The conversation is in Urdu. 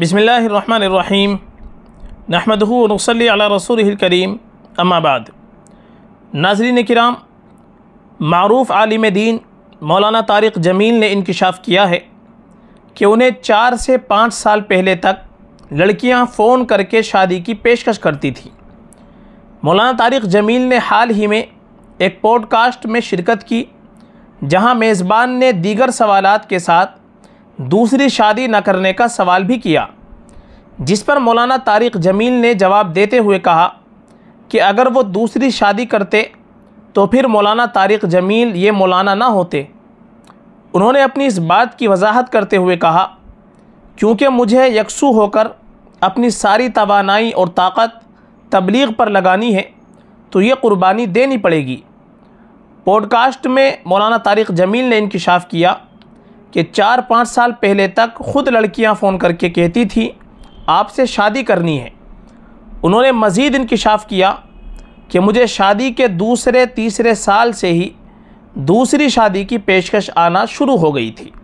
بسم اللہ الرحمن الرحیم نحمد نصلی علی رسول الکریم اما بعد ناظرین کرام معروف عالم دین مولانا طارق جمیل نے انکشاف کیا ہے کہ انہیں چار سے پانچ سال پہلے تک لڑکیاں فون کر کے شادی کی پیشکش کرتی تھیں مولانا طارق جمیل نے حال ہی میں ایک پوڈ کاسٹ میں شرکت کی جہاں میزبان نے دیگر سوالات کے ساتھ دوسری شادی نہ کرنے کا سوال بھی کیا جس پر مولانا طارق جمیل نے جواب دیتے ہوئے کہا کہ اگر وہ دوسری شادی کرتے تو پھر مولانا طارق جمیل یہ مولانا نہ ہوتے انہوں نے اپنی اس بات کی وضاحت کرتے ہوئے کہا کیونکہ مجھے یکسو ہو کر اپنی ساری توانائی اور طاقت تبلیغ پر لگانی ہے تو یہ قربانی دینی پڑے گی پوڈ کاسٹ میں مولانا طارق جمیل نے انکشاف کیا کہ چار پانچ سال پہلے تک خود لڑکیاں فون کر کے کہتی تھیں آپ سے شادی کرنی ہے انہوں نے مزید انکشاف کیا کہ مجھے شادی کے دوسرے تیسرے سال سے ہی دوسری شادی کی پیشکش آنا شروع ہو گئی تھی